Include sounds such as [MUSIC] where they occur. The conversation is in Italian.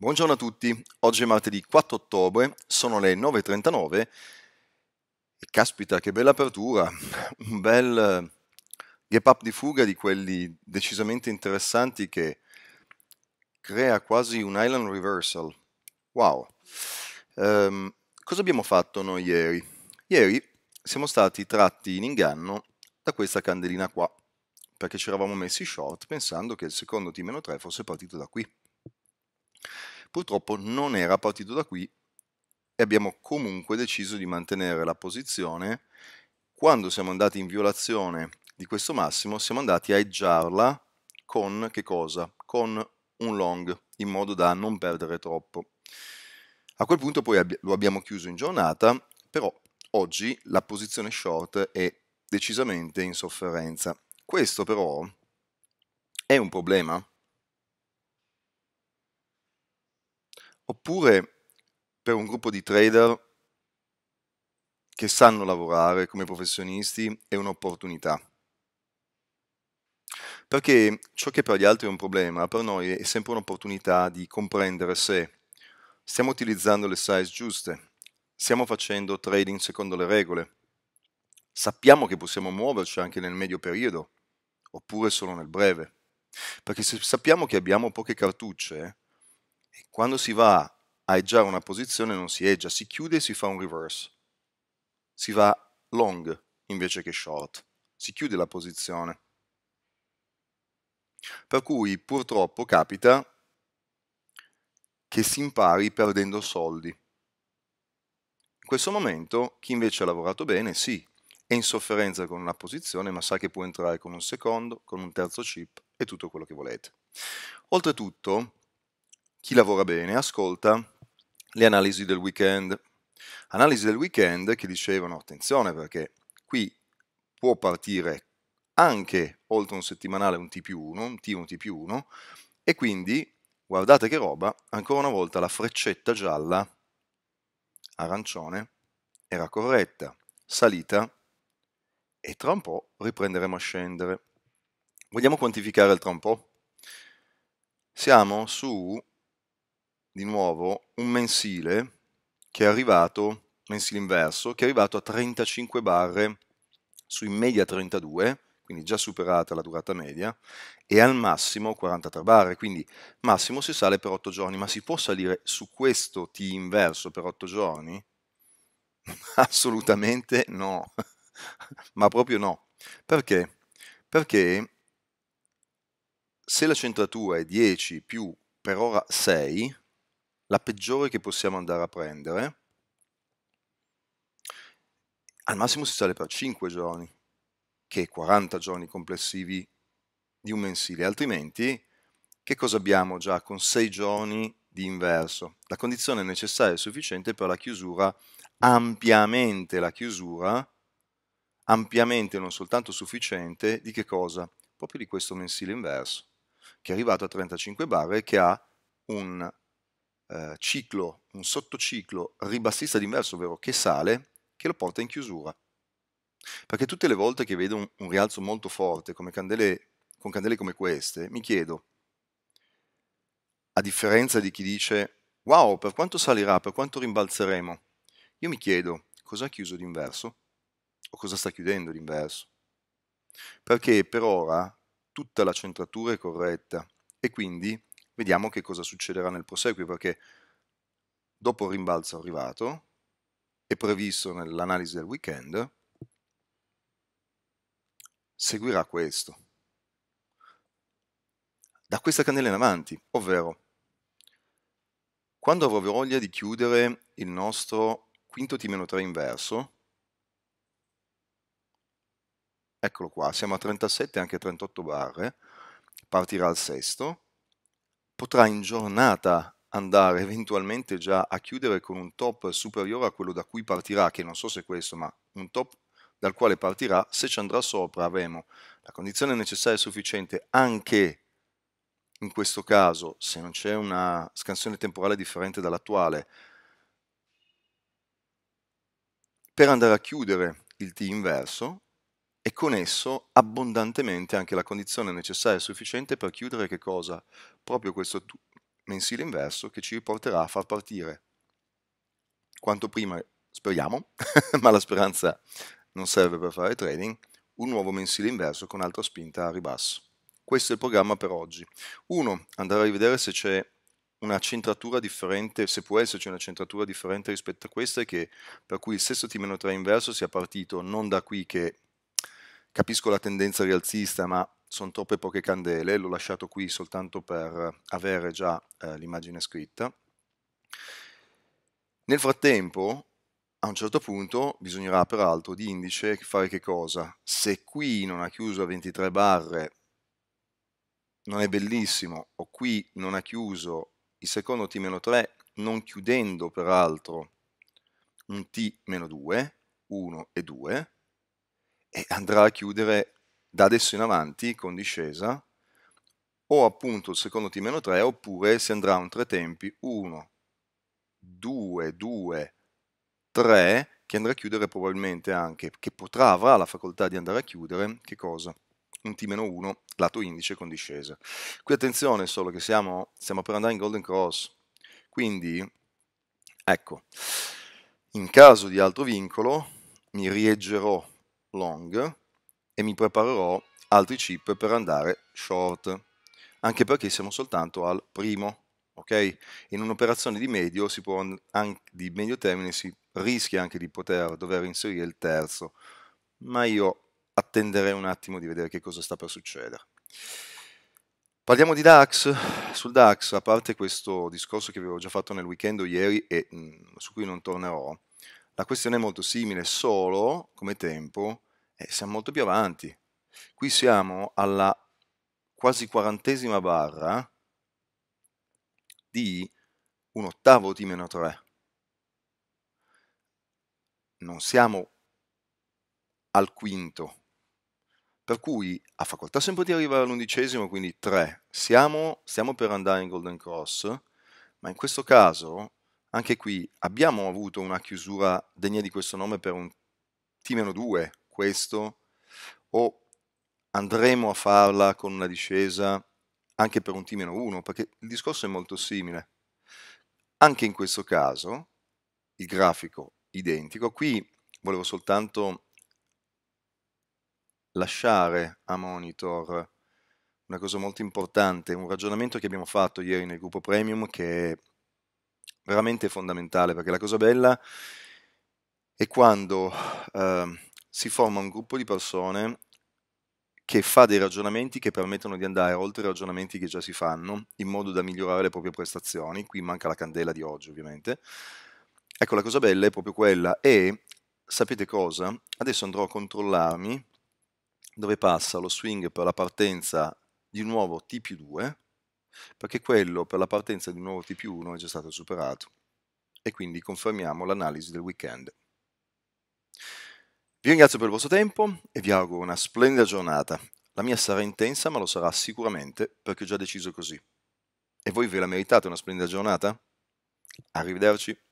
Buongiorno a tutti, oggi è martedì 4 ottobre, sono le 9.39 e caspita che bella apertura, un bel eh, gap up di fuga di quelli decisamente interessanti che crea quasi un island reversal. Wow! Um, cosa abbiamo fatto noi ieri? Ieri siamo stati tratti in inganno da questa candelina qua, perché ci eravamo messi short pensando che il secondo T-3 fosse partito da qui Purtroppo non era partito da qui e abbiamo comunque deciso di mantenere la posizione. Quando siamo andati in violazione di questo massimo, siamo andati a eggiarla con che cosa? Con un long, in modo da non perdere troppo. A quel punto poi ab lo abbiamo chiuso in giornata, però oggi la posizione short è decisamente in sofferenza. Questo però è un problema oppure per un gruppo di trader che sanno lavorare come professionisti è un'opportunità. Perché ciò che per gli altri è un problema, per noi è sempre un'opportunità di comprendere se stiamo utilizzando le size giuste, stiamo facendo trading secondo le regole, sappiamo che possiamo muoverci anche nel medio periodo, oppure solo nel breve. Perché se sappiamo che abbiamo poche cartucce, quando si va a edgeare una posizione non si edgia, si chiude e si fa un reverse. Si va long invece che short. Si chiude la posizione. Per cui purtroppo capita che si impari perdendo soldi. In questo momento chi invece ha lavorato bene, sì, è in sofferenza con una posizione, ma sa che può entrare con un secondo, con un terzo chip e tutto quello che volete. Oltretutto, chi lavora bene ascolta le analisi del weekend. Analisi del weekend che dicevano attenzione perché qui può partire anche oltre un settimanale un T più 1, un T, 1 T più 1 e quindi guardate che roba, ancora una volta la freccetta gialla arancione era corretta, salita e tra un po' riprenderemo a scendere. Vogliamo quantificare il tra un po'? Siamo su di nuovo un mensile che è arrivato, mensile inverso, che è arrivato a 35 barre sui media 32, quindi già superata la durata media, e al massimo 43 barre, quindi massimo si sale per 8 giorni, ma si può salire su questo T inverso per 8 giorni? [LAUGHS] Assolutamente no, [LAUGHS] ma proprio no. Perché? Perché se la centratura è 10 più per ora 6, la peggiore che possiamo andare a prendere, al massimo si sale per 5 giorni, che è 40 giorni complessivi di un mensile, altrimenti che cosa abbiamo già con 6 giorni di inverso? La condizione necessaria e sufficiente per la chiusura, ampiamente la chiusura, ampiamente non soltanto sufficiente, di che cosa? Proprio di questo mensile inverso, che è arrivato a 35 barre e che ha un eh, ciclo, un sottociclo ribassista d'inverso, ovvero che sale, che lo porta in chiusura. Perché tutte le volte che vedo un, un rialzo molto forte candele, con candele come queste, mi chiedo, a differenza di chi dice, wow, per quanto salirà, per quanto rimbalzeremo, io mi chiedo, cosa ha chiuso d'inverso? O cosa sta chiudendo d'inverso? Perché per ora tutta la centratura è corretta e quindi Vediamo che cosa succederà nel proseguo, perché dopo il rimbalzo arrivato, è previsto nell'analisi del weekend, seguirà questo. Da questa candela in avanti, ovvero, quando avrò voglia di chiudere il nostro quinto T-3 inverso, eccolo qua, siamo a 37 anche 38 barre, partirà al sesto, potrà in giornata andare eventualmente già a chiudere con un top superiore a quello da cui partirà, che non so se è questo, ma un top dal quale partirà, se ci andrà sopra avremo la condizione necessaria e sufficiente anche in questo caso, se non c'è una scansione temporale differente dall'attuale, per andare a chiudere il T inverso e con esso abbondantemente anche la condizione necessaria e sufficiente per chiudere che cosa? Proprio questo mensile inverso che ci riporterà a far partire quanto prima, speriamo, [LAUGHS] ma la speranza non serve per fare trading, un nuovo mensile inverso con altra spinta a ribasso. Questo è il programma per oggi. Uno, Andare a rivedere se c'è una centratura differente, se può esserci una centratura differente rispetto a questa, che, per cui il sesto T-3 inverso sia partito non da qui che Capisco la tendenza rialzista, ma sono troppe poche candele, l'ho lasciato qui soltanto per avere già eh, l'immagine scritta. Nel frattempo, a un certo punto, bisognerà peraltro di indice fare che cosa? Se qui non ha chiuso a 23 barre, non è bellissimo, o qui non ha chiuso il secondo T-3, non chiudendo peraltro un T-2, 1 e 2, e andrà a chiudere da adesso in avanti con discesa o appunto il secondo T-3 oppure si andrà a un tre tempi 1, 2, 2, 3 che andrà a chiudere probabilmente anche, che potrà, avrà la facoltà di andare a chiudere, che cosa? Un T-1 lato indice con discesa. Qui attenzione solo che siamo, stiamo per andare in Golden Cross, quindi ecco, in caso di altro vincolo mi rieggerò long e mi preparerò altri chip per andare short, anche perché siamo soltanto al primo. Okay? In un'operazione di medio, anche, di medio termine si rischia anche di poter dover inserire il terzo, ma io attenderei un attimo di vedere che cosa sta per succedere. Parliamo di DAX, sul DAX, a parte questo discorso che avevo già fatto nel weekend o ieri e mh, mm, su cui non tornerò, la questione è molto simile, solo come tempo eh, siamo molto più avanti. Qui siamo alla quasi quarantesima barra di un ottavo di meno 3. Non siamo al quinto, per cui ha facoltà sempre di arrivare all'undicesimo, quindi 3. Siamo, stiamo per andare in Golden Cross, ma in questo caso anche qui abbiamo avuto una chiusura degna di questo nome per un T-2, questo, o andremo a farla con una discesa anche per un T-1, perché il discorso è molto simile. Anche in questo caso, il grafico identico, qui volevo soltanto lasciare a monitor una cosa molto importante, un ragionamento che abbiamo fatto ieri nel gruppo premium che veramente fondamentale, perché la cosa bella è quando eh, si forma un gruppo di persone che fa dei ragionamenti che permettono di andare oltre i ragionamenti che già si fanno, in modo da migliorare le proprie prestazioni. Qui manca la candela di oggi, ovviamente. Ecco, la cosa bella è proprio quella. E sapete cosa? Adesso andrò a controllarmi dove passa lo swing per la partenza di nuovo T più 2 perché quello per la partenza di un nuovo TP1 è già stato superato e quindi confermiamo l'analisi del weekend. Vi ringrazio per il vostro tempo e vi auguro una splendida giornata. La mia sarà intensa, ma lo sarà sicuramente perché ho già deciso così. E voi ve la meritate una splendida giornata? Arrivederci.